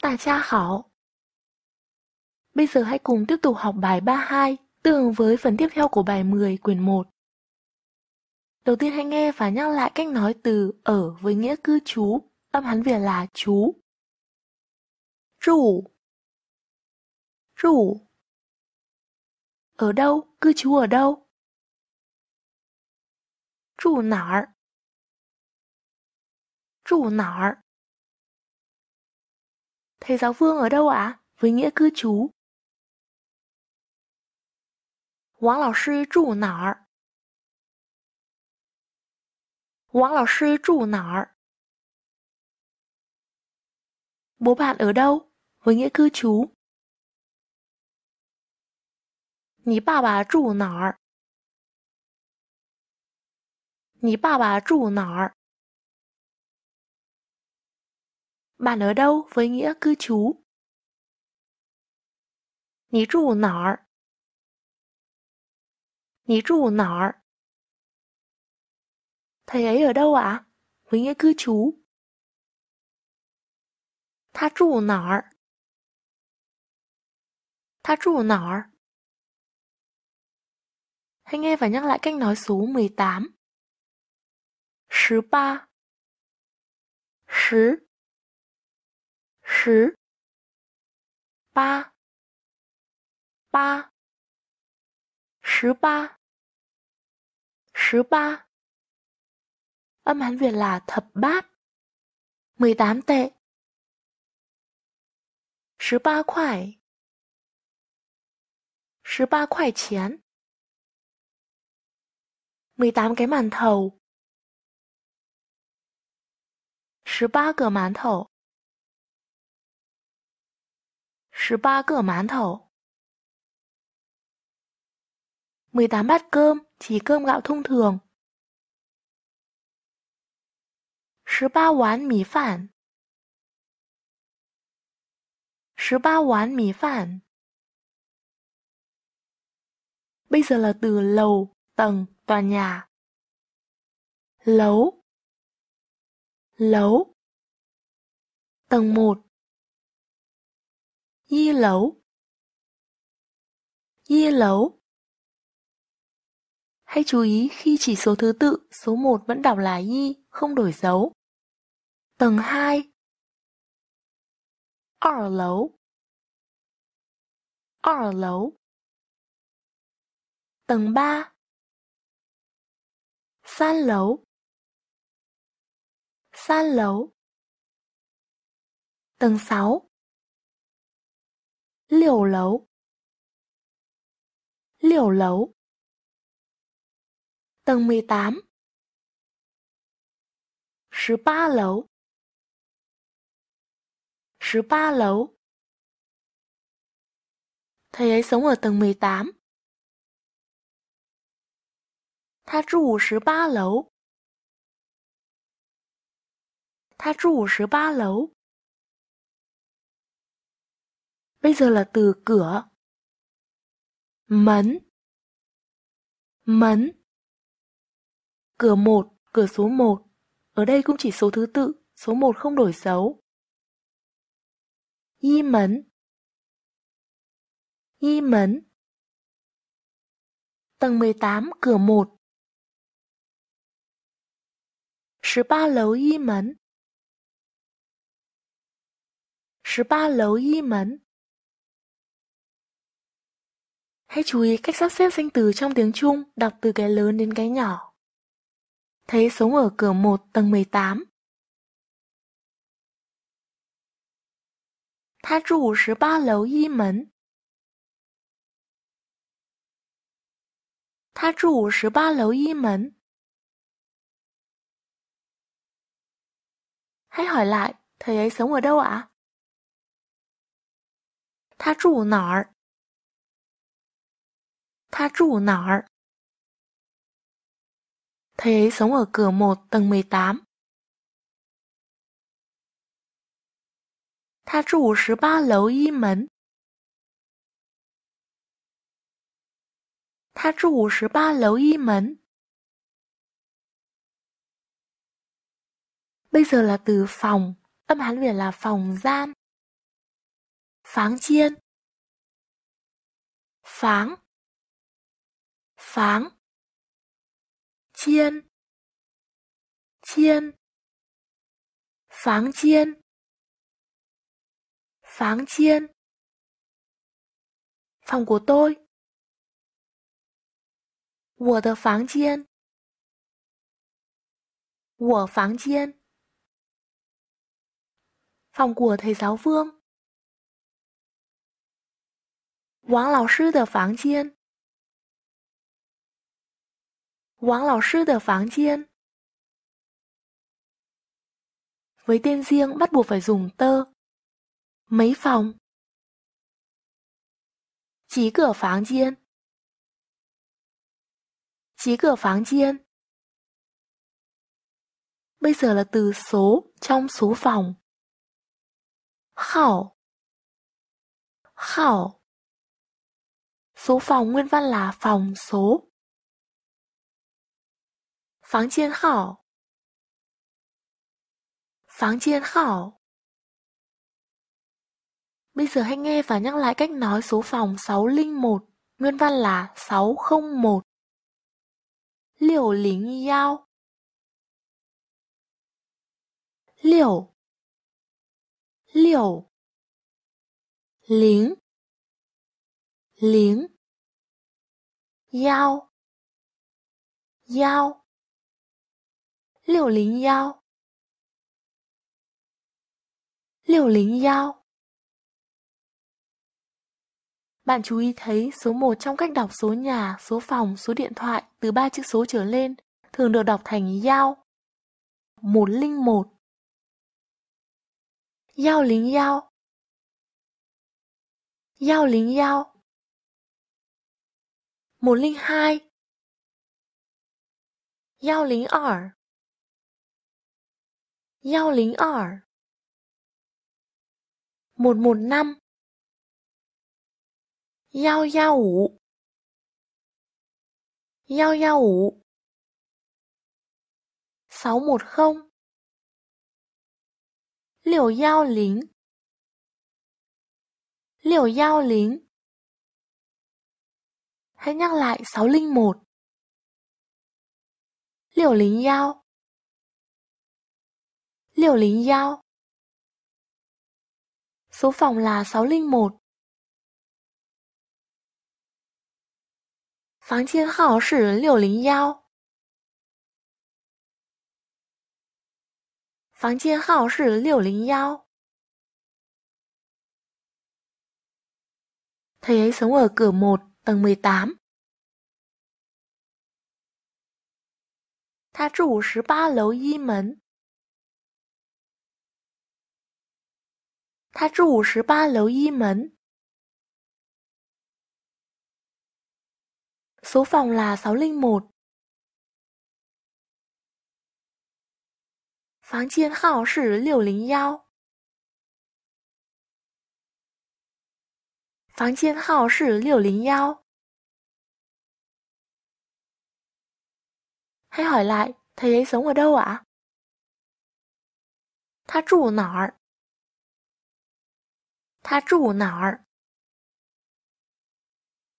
Cha 大家好. Bây giờ hãy cùng tiếp tục học bài 32 tương với phần tiếp theo của bài 10 quyển 1. Đầu tiên hãy nghe và nhắc lại cách nói từ ở với nghĩa cư trú, âm Hán Việt là chú. Rủ Rủ Ở đâu? Cư trú ở đâu? Trụ nở Trụ nở thầy giáo Vương ở đâu á? Với nghĩa cư chú. 王老师住哪儿？王老师住哪儿？bố bạn ở đâu? Với nghĩa cư chú. 你爸爸住哪儿？你爸爸住哪儿？bạn ở đâu với nghĩa cư trú. thầy ấy ở đâu ạ? À? Với nghĩa cư trú. Hãy nghe và nhắc lại cách nói số 18. 十八十十八，八，十八，十八。音汉语是“十八”，“十八” tệ，十八块，十八块钱，十八个馒头，十八个馒头。十八个馒头，mười tám bát cơm chỉ cơm gạo thông thường mười mười ba 18碗米饭18碗米饭 Bây giờ là từ lầu, tầng, tòa nhà Lấu Lấu Tầng 1 Dưa lẩu Dưa lẩu Hãy chú ý khi chỉ số thứ tự, số 1 vẫn đọc là Y, không đổi dấu. Tầng 2 Ở lấu Ở lấu Tầng 3 San lấu San lấu Tầng 6六楼，六楼，邓18，十八楼，十八楼。他住十八楼。他住十八楼。bây giờ là từ cửa. Mấn Mấn Cửa 1, cửa số 1. Ở đây cũng chỉ số thứ tự, số 1 không đổi dấu. Y mấn Y mấn Tầng 18, cửa 1 13 lầu Y mấn 13 lầu Y mấn Hãy chú ý cách sắp xếp danh từ trong tiếng Trung, đọc từ cái lớn đến cái nhỏ. Thấy sống ở cửa 1 tầng 18. Tha trụ 13 lầu y mấn. Tha trụ 13 lầu y mấn. Hãy hỏi lại, thầy ấy sống ở đâu ạ? À? Tha trụ nở. 他住哪儿？Thầy ấy sống ở cửa một tầng 18. Tha trụ 13 lầu y mấn. Tha trụ 13 lầu y mấn. Bây giờ là từ phòng, âm Hán Việt là phòng gian. Pháng chiên. Pháng 房，间，间，房间，房间，房。我的房间，我房间，放王老师的房间。王老师的房间. Với tên riêng bắt buộc phải dùng tơ. Mấy phòng? Chí cửa phòng, gian. Chí cửa pháng gian. Bây giờ là từ số trong số phòng. Khảo. Khảo. Số phòng nguyên văn là phòng số. 房间号，房间号. Bây giờ hãy nghe và nhắc lại cách nói số phòng 601, nguyên văn là 601. Liều lính giao Liều. Liều. Lính. Lính. giao Yao. 六零幺，六零幺。Bạn chú ý thấy số 1 trong cách đọc số nhà, số phòng, số điện thoại từ 3 chữ số trở lên thường được đọc thành giao. 101 Giao lính giao Giao lính giao 102 Giao lính ở 幺零二 một một năm 幺幺五幺幺五 sáu một không liều giao lính liều giao lính hãy nhắc lại sáu liều lính giao liệu Lính Giao. Số phòng là 601. 房间号是六零幺。房间号是六零幺。Thầy ấy sống ở cửa 1, tầng 18. Thá trụ 18 lầu y mấn. 他至五十八楼一门 Số phòng là 601 Phòng gian hào là 601 Phòng gian hào là 601 Hãy hỏi lại, thầy ấy sống ở đâu ạ? À? 他住哪儿？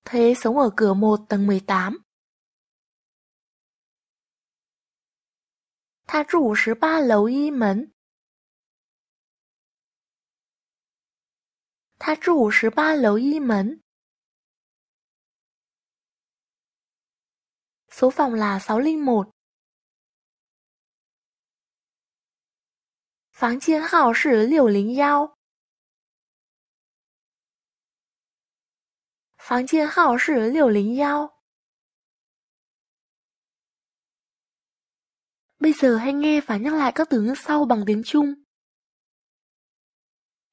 Thế sống ở cửa 1 tầng 18. Tha trụ 13 lầu y mấn. Tha trụ 13 lầu y mấn. Số phòng là 601. Pháng chiên hào là 601房间号是六零幺 Bây giờ hãy nghe và nhắc lại các từ ngữ sau bằng tiếng Trung.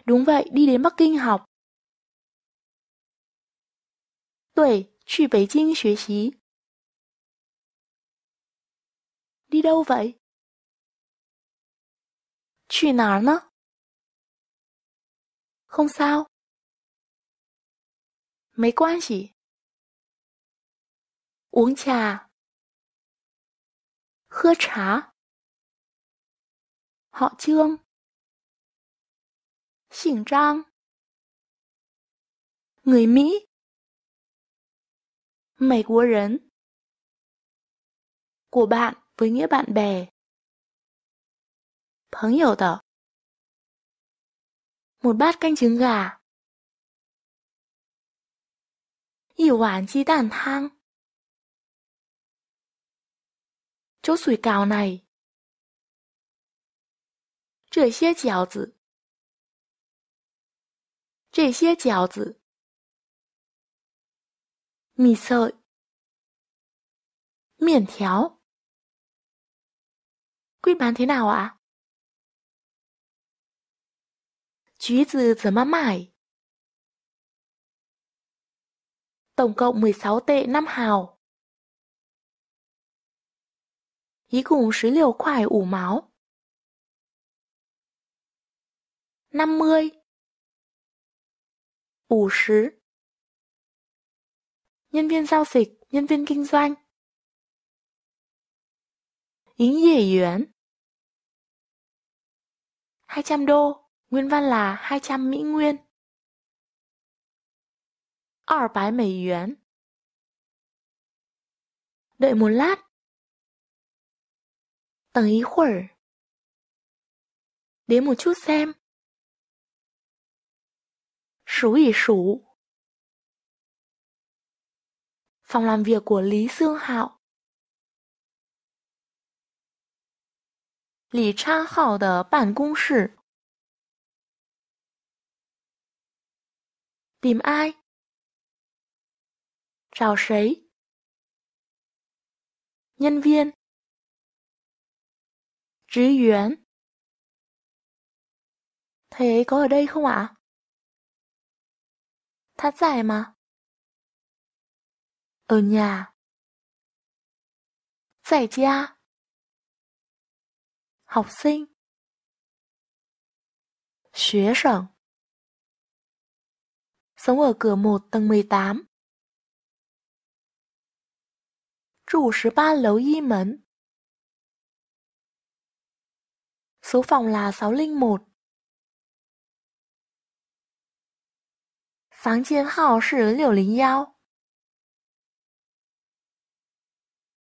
Đúng vậy, đi đến Bắc Kinh học. Tuổi, đi đâu vậy? vậy? 去哪儿呢? Không sao. 没关系。uống trà, 喝茶。họ Trương, 姓张。người Mỹ, 美国人。của bạn với nghĩa bạn bè. 朋友的。một bát canh trứng gà. 一碗鸡蛋汤。这些饺子，这些饺子，米色面条，贵板怎样啊？橘子怎么卖？tổng cộng 16 tệ 5 hào. 一共16块5毛。50 50 Nhân viên giao dịch, nhân viên kinh doanh. yến 营业员200 đô, nguyên văn là 200 Mỹ Nguyên. 二百美元。Đợi một lát. Đợi một khuẩn. Đến một chút xem. Số ỉ số. Phòng làm việc của Lý Dương Hạo. Lý Trang Hạo đờ bản công sự. Tìm ai? rào sấy nhân viên Trí yuán Thế có ở đây không ạ? Thát giải mà Ở nhà Giải gia Học sinh Xuế sẩn Sống ở cửa 1 tầng 18住十八楼一门，数房是六零一，房间号是六零幺。